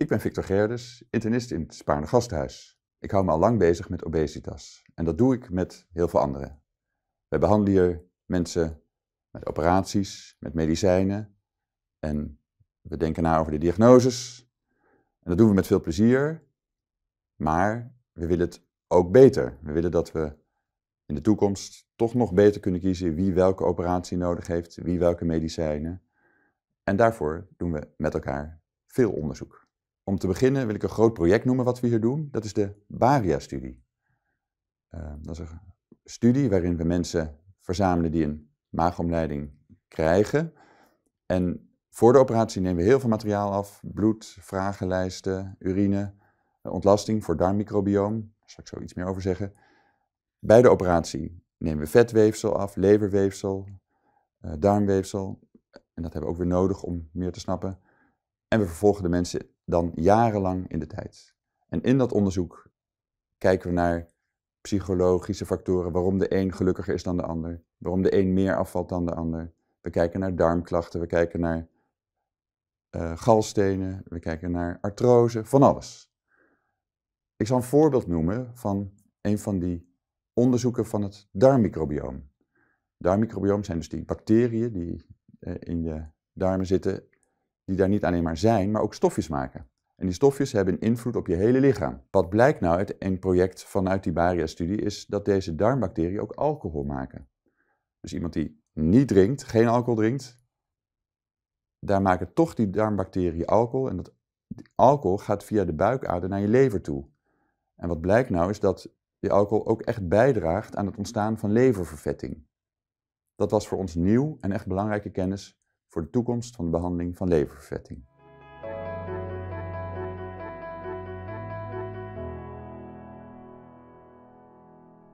Ik ben Victor Gerdes, internist in het Spaarne Gasthuis. Ik hou me al lang bezig met obesitas en dat doe ik met heel veel anderen. Wij behandelen hier mensen met operaties, met medicijnen en we denken na over de diagnoses. En dat doen we met veel plezier, maar we willen het ook beter. We willen dat we in de toekomst toch nog beter kunnen kiezen wie welke operatie nodig heeft, wie welke medicijnen. En daarvoor doen we met elkaar veel onderzoek. Om te beginnen wil ik een groot project noemen wat we hier doen. Dat is de Baria-studie. Eh, dat is een studie waarin we mensen verzamelen die een maagomleiding krijgen. En voor de operatie nemen we heel veel materiaal af. Bloed, vragenlijsten, urine, eh, ontlasting voor darmmicrobioom. Daar zal ik zo iets meer over zeggen. Bij de operatie nemen we vetweefsel af, leverweefsel, eh, darmweefsel. En dat hebben we ook weer nodig om meer te snappen. En we vervolgen de mensen dan jarenlang in de tijd. En in dat onderzoek kijken we naar psychologische factoren, waarom de een gelukkiger is dan de ander, waarom de een meer afvalt dan de ander. We kijken naar darmklachten, we kijken naar eh, galstenen, we kijken naar artrose, van alles. Ik zal een voorbeeld noemen van een van die onderzoeken van het darmmicrobioom. Darmmicrobioom zijn dus die bacteriën die eh, in je darmen zitten die daar niet alleen maar zijn, maar ook stofjes maken. En die stofjes hebben invloed op je hele lichaam. Wat blijkt nou uit een project vanuit die Baria-studie is dat deze darmbacteriën ook alcohol maken. Dus iemand die niet drinkt, geen alcohol drinkt, daar maken toch die darmbacteriën alcohol. En dat alcohol gaat via de buikader naar je lever toe. En wat blijkt nou is dat die alcohol ook echt bijdraagt aan het ontstaan van leververvetting. Dat was voor ons nieuw en echt belangrijke kennis voor de toekomst van de behandeling van levervetting.